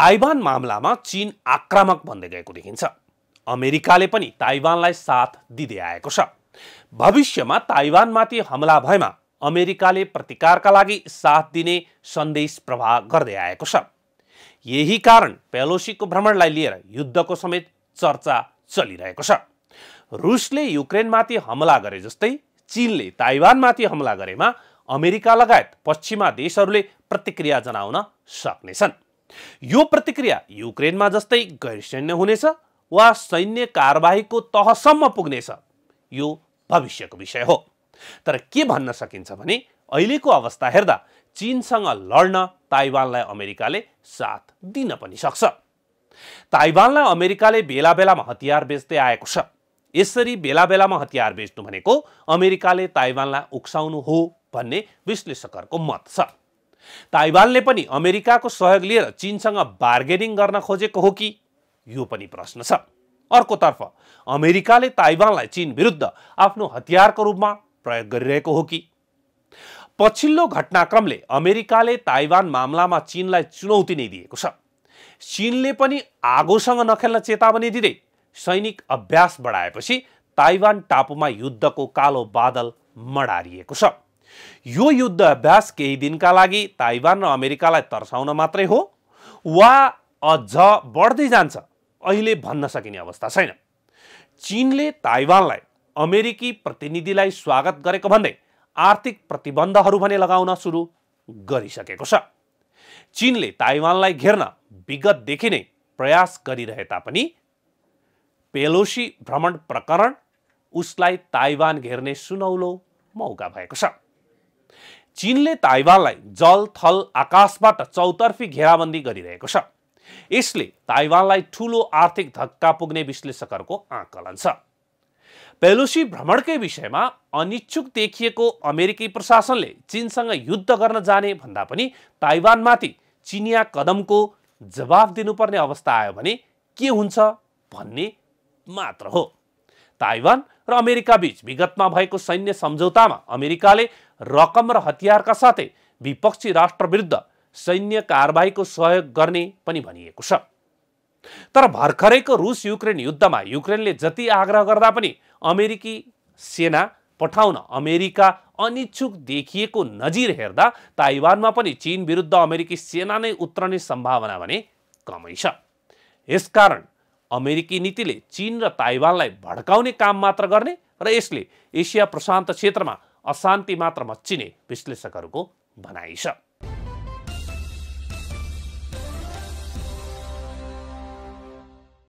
Taiwan मामलामा चीन आक्रामक बन्दै गएको देखिन्छ अमेरिकाले पनि ताइवानलाई साथ दिँदै आएको छ भविष्यमा ताइवानमाथि हमला भएमा अमेरिकाले प्रतिकारका लागि साथ दिने सन्देश प्रवाह गर्दै आएको छ यही कारण पेलोसीको भ्रमणलाई लिएर युद्धको समेत चर्चा चलिरहेको छ रुसले युक्रेनमाथि हमला गरे जस्तै चीनले ताइवानमाथि हमला गरेमा अमेरिका लगायत पश्चिमा देशहरूले प्रतिक्रिया जनाउन सक्नेछन् यो प्रतिक्रिया युक्रेनमा जस्तै गैरसैन्य हुनेछ वा सैन्य कारवाहीको तहसम्म पुग्नेछ यो भविष्यको विषय हो तर के भन्न सकिन्छ भने अहिलेको अवस्था हेर्दा चिनसँग लड्न ताइवानलाई अमेरिकाले साथ दिन पनि सक्छ ताइवानलाई अमेरिकाले बेला बेलामा हतियार बेच्दै आएको छ यसरी बेला बेलामा हतियार बेच्नु भनेको अमेरिकाले ताइवानलाई उक्साउनु हो भन्ने विश्लेषकहरूको मत छ ताइवानले पनि अमेरिकाको सहयोग लिएर चिनसँग बार्गेनिङ गर्न खोजेको हो कि यो पनि प्रश्न छ अर्कोतर्फ अमेरिकाले ताइवानलाई चिन विरुद्ध आफ्नो हतियारको रूपमा प्रयोग गरिरहेको हो कि पछिल्लो घटनाक्रमले अमेरिकाले ताइवान मामलामा चिनलाई चुनौती नै दिएको छ चिनले पनि आगोसँग नखेल्न चेतावनी दिँदै सैनिक अभ्यास बढाएपछि ताइवान टापुमा युद्धको कालो बादल मडारिएको छ यो युद्ध अभ्यास केही दिनका लागि ताइवान र अमेरिकालाई तर्साउन मात्रै हो वा अझ बढ्दै जान्छ अहिले भन्न सकिने अवस्था छैन चिनले ताइवानलाई अमेरिकी प्रतिनिधिलाई स्वागत गरेको भन्दै आर्थिक प्रतिबन्धहरू भने लगाउन सुरु गरिसकेको छ चिनले ताइवानलाई घेर्न विगतदेखि नै प्रयास गरिरहे तापनि पेलोसी भ्रमण प्रकरण उसलाई ताइवान घेर्ने सुनौलो मौका भएको छ चीनले ताइवानलाई जल थल आकाशबाट चौतर्फी घेराबन्दी गरिरहेको छ यसले ताइवानलाई ठूलो आर्थिक धक्का पुग्ने विश्लेषकहरूको आकलन छ पेलोसी भ्रमणकै विषयमा अनिच्छुक देखिएको अमेरिकी प्रशासनले चीनसँग युद्ध गर्न जाने भन्दा पनि ताइवानमाथि चिनिया कदमको जवाफ दिनुपर्ने अवस्था आयो भने के हुन्छ भन्ने मात्र हो ताइवान र अमेरिका बीच विगतमा भएको सैन्य सम्झौतामा अमेरिकाले रकम र हतियारका साथै विपक्षी राष्ट्र विरुद्ध सैन्य कारबाहीको सहयोग गर्ने पनि भनिएको छ तर भर्खरैको रुस युक्रेन युद्धमा युक्रेनले जति आग्रह गर्दा पनि अमेरिकी सेना पठाउन अमेरिका अनिच्छुक देखिएको नजिर हेर्दा ताइवानमा पनि चीन विरुद्ध अमेरिकी सेना नै उत्रने सम्भावना भने कमै छ यसकारण अमेरिकी नीतिले चीन र ताइवानलाई भड्काउने काम मात्र गर्ने र यसले एसिया प्रशान्त क्षेत्रमा अशान्ति मात्र मच्चिने विश्लेषकहरूको भनाइ छ